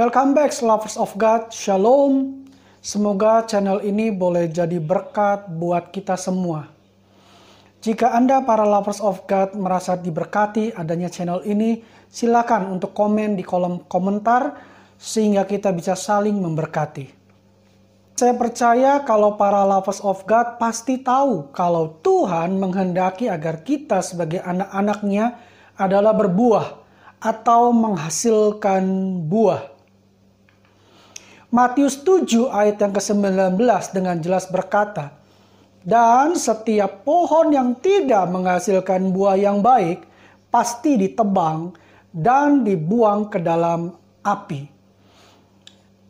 Welcome back lovers of God, Shalom. Semoga channel ini boleh jadi berkat buat kita semua. Jika Anda para lovers of God merasa diberkati adanya channel ini, silakan untuk komen di kolom komentar sehingga kita bisa saling memberkati. Saya percaya kalau para lovers of God pasti tahu kalau Tuhan menghendaki agar kita sebagai anak-anaknya adalah berbuah atau menghasilkan buah. Matius 7 ayat yang ke-19 dengan jelas berkata, Dan setiap pohon yang tidak menghasilkan buah yang baik pasti ditebang dan dibuang ke dalam api.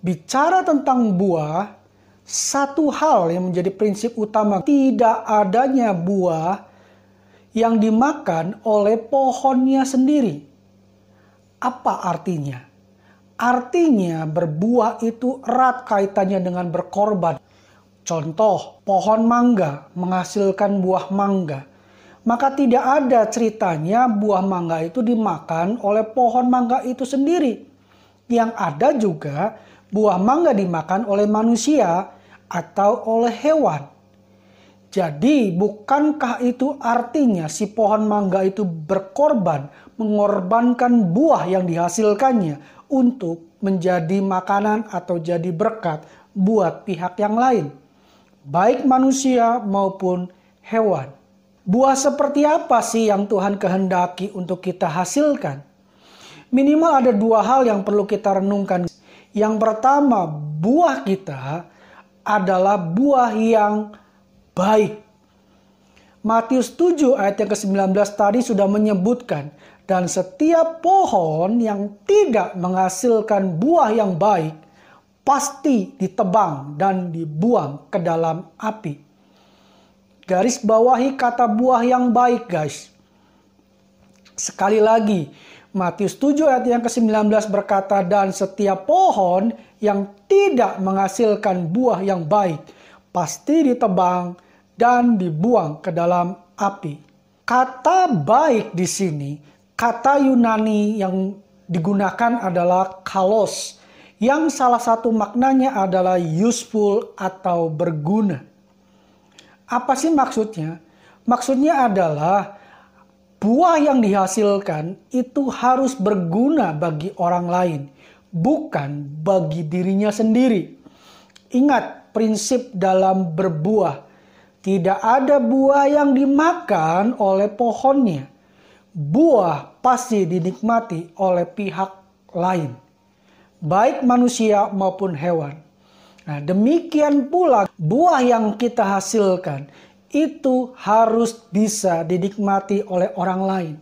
Bicara tentang buah, satu hal yang menjadi prinsip utama tidak adanya buah yang dimakan oleh pohonnya sendiri. Apa artinya? Artinya berbuah itu erat kaitannya dengan berkorban. Contoh, pohon mangga menghasilkan buah mangga. Maka tidak ada ceritanya buah mangga itu dimakan oleh pohon mangga itu sendiri. Yang ada juga buah mangga dimakan oleh manusia atau oleh hewan. Jadi, bukankah itu artinya si pohon mangga itu berkorban, mengorbankan buah yang dihasilkannya untuk menjadi makanan atau jadi berkat buat pihak yang lain, baik manusia maupun hewan. Buah seperti apa sih yang Tuhan kehendaki untuk kita hasilkan? Minimal ada dua hal yang perlu kita renungkan. Yang pertama, buah kita adalah buah yang baik. Matius 7 ayat yang ke-19 tadi sudah menyebutkan dan setiap pohon yang tidak menghasilkan buah yang baik pasti ditebang dan dibuang ke dalam api. Garis bawahi kata buah yang baik, guys. Sekali lagi, Matius 7 ayat yang ke-19 berkata, Dan setiap pohon yang tidak menghasilkan buah yang baik pasti ditebang dan dibuang ke dalam api. Kata baik di sini Kata Yunani yang digunakan adalah kalos, yang salah satu maknanya adalah useful atau berguna. Apa sih maksudnya? Maksudnya adalah buah yang dihasilkan itu harus berguna bagi orang lain, bukan bagi dirinya sendiri. Ingat prinsip dalam berbuah. Tidak ada buah yang dimakan oleh pohonnya. Buah pasti dinikmati oleh pihak lain, baik manusia maupun hewan. Nah, demikian pula buah yang kita hasilkan itu harus bisa dinikmati oleh orang lain.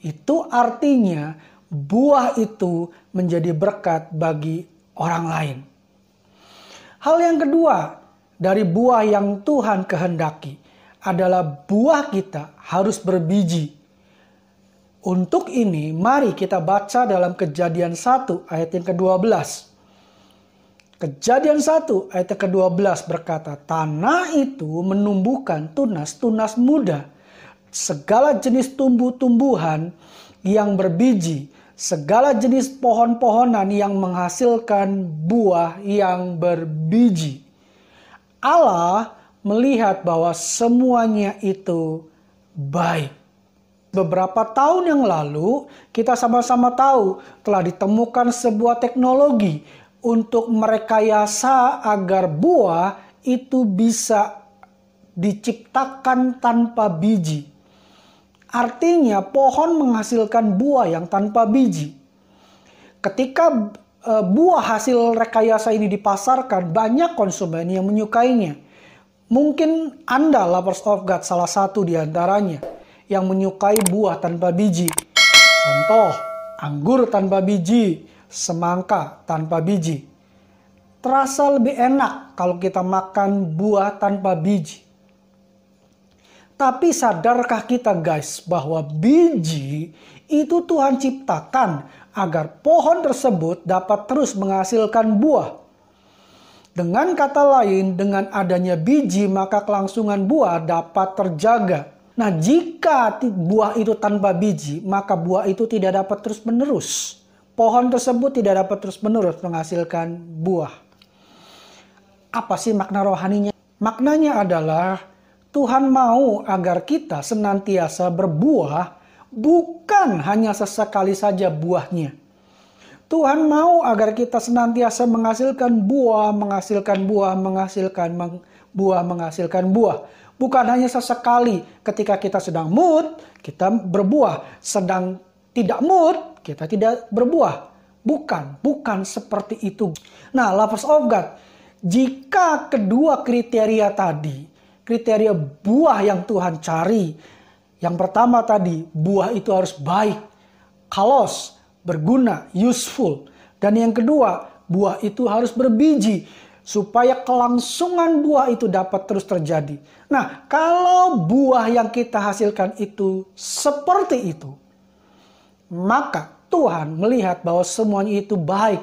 Itu artinya buah itu menjadi berkat bagi orang lain. Hal yang kedua dari buah yang Tuhan kehendaki adalah buah kita harus berbiji untuk ini, mari kita baca dalam kejadian 1 ayat yang ke-12. Kejadian 1 ayat yang ke-12 berkata, Tanah itu menumbuhkan tunas-tunas muda, segala jenis tumbuh-tumbuhan yang berbiji, segala jenis pohon-pohonan yang menghasilkan buah yang berbiji. Allah melihat bahwa semuanya itu baik. Beberapa tahun yang lalu, kita sama-sama tahu telah ditemukan sebuah teknologi untuk merekayasa agar buah itu bisa diciptakan tanpa biji. Artinya, pohon menghasilkan buah yang tanpa biji. Ketika e, buah hasil rekayasa ini dipasarkan, banyak konsumen yang menyukainya. Mungkin Anda, lovers of God, salah satu di antaranya yang menyukai buah tanpa biji. Contoh, anggur tanpa biji, semangka tanpa biji. Terasa lebih enak kalau kita makan buah tanpa biji. Tapi sadarkah kita guys bahwa biji itu Tuhan ciptakan agar pohon tersebut dapat terus menghasilkan buah. Dengan kata lain, dengan adanya biji, maka kelangsungan buah dapat terjaga. Nah, jika buah itu tanpa biji, maka buah itu tidak dapat terus-menerus. Pohon tersebut tidak dapat terus-menerus menghasilkan buah. Apa sih makna rohaninya? Maknanya adalah Tuhan mau agar kita senantiasa berbuah, bukan hanya sesekali saja buahnya. Tuhan mau agar kita senantiasa menghasilkan buah, menghasilkan buah, menghasilkan buah, menghasilkan buah. Menghasilkan buah Bukan hanya sesekali ketika kita sedang mood, kita berbuah. Sedang tidak mood, kita tidak berbuah. Bukan, bukan seperti itu. Nah, lovers of God, jika kedua kriteria tadi, kriteria buah yang Tuhan cari, yang pertama tadi, buah itu harus baik, kalos, berguna, useful. Dan yang kedua, buah itu harus berbiji supaya kelangsungan buah itu dapat terus terjadi. Nah, kalau buah yang kita hasilkan itu seperti itu, maka Tuhan melihat bahwa semuanya itu baik.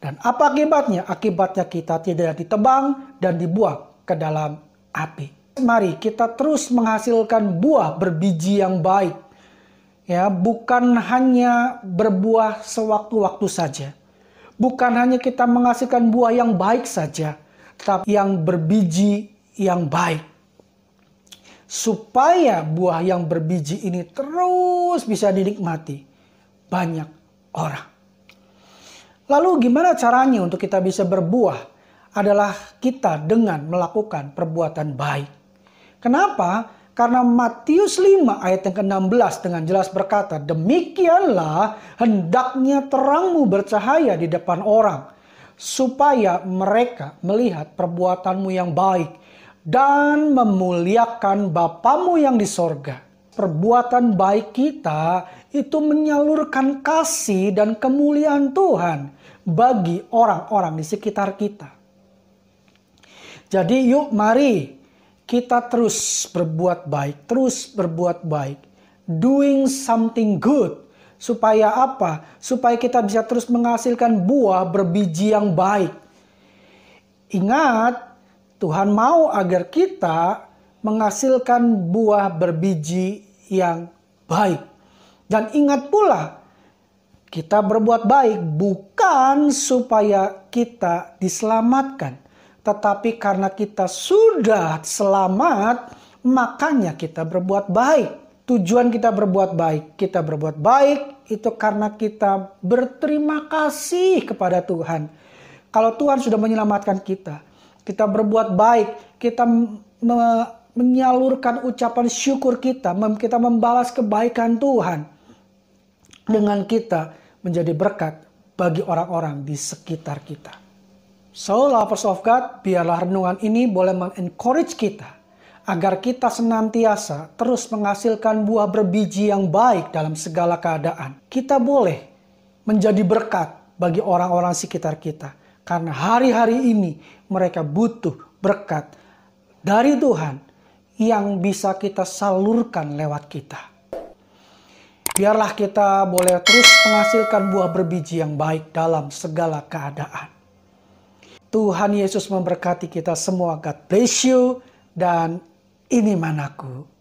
Dan apa akibatnya? Akibatnya kita tidak ditebang dan dibuang ke dalam api. Mari kita terus menghasilkan buah berbiji yang baik. Ya, bukan hanya berbuah sewaktu-waktu saja Bukan hanya kita menghasilkan buah yang baik saja, tapi yang berbiji yang baik. Supaya buah yang berbiji ini terus bisa dinikmati banyak orang. Lalu gimana caranya untuk kita bisa berbuah? Adalah kita dengan melakukan perbuatan baik. Kenapa? Karena Matius 5 ayat yang ke-16 dengan jelas berkata, Demikianlah hendaknya terangmu bercahaya di depan orang, supaya mereka melihat perbuatanmu yang baik dan memuliakan Bapamu yang di sorga. Perbuatan baik kita itu menyalurkan kasih dan kemuliaan Tuhan bagi orang-orang di sekitar kita. Jadi yuk mari kita terus berbuat baik, terus berbuat baik, doing something good, supaya apa? Supaya kita bisa terus menghasilkan buah berbiji yang baik. Ingat, Tuhan mau agar kita menghasilkan buah berbiji yang baik. Dan ingat pula, kita berbuat baik bukan supaya kita diselamatkan tetapi karena kita sudah selamat, makanya kita berbuat baik. Tujuan kita berbuat baik, kita berbuat baik itu karena kita berterima kasih kepada Tuhan. Kalau Tuhan sudah menyelamatkan kita, kita berbuat baik, kita me- menyalurkan ucapan syukur kita, kita membalas kebaikan Tuhan dengan kita menjadi berkat bagi orang-orang di sekitar kita. So, lovers of God, biarlah renungan ini boleh mengencourage kita agar kita senantiasa terus menghasilkan buah berbiji yang baik dalam segala keadaan. Kita boleh menjadi berkat bagi orang-orang sekitar kita karena hari-hari ini mereka butuh berkat dari Tuhan yang bisa kita salurkan lewat kita. Biarlah kita boleh terus menghasilkan buah berbiji yang baik dalam segala keadaan. Tuhan Yesus memberkati kita semua. God bless you dan ini manaku.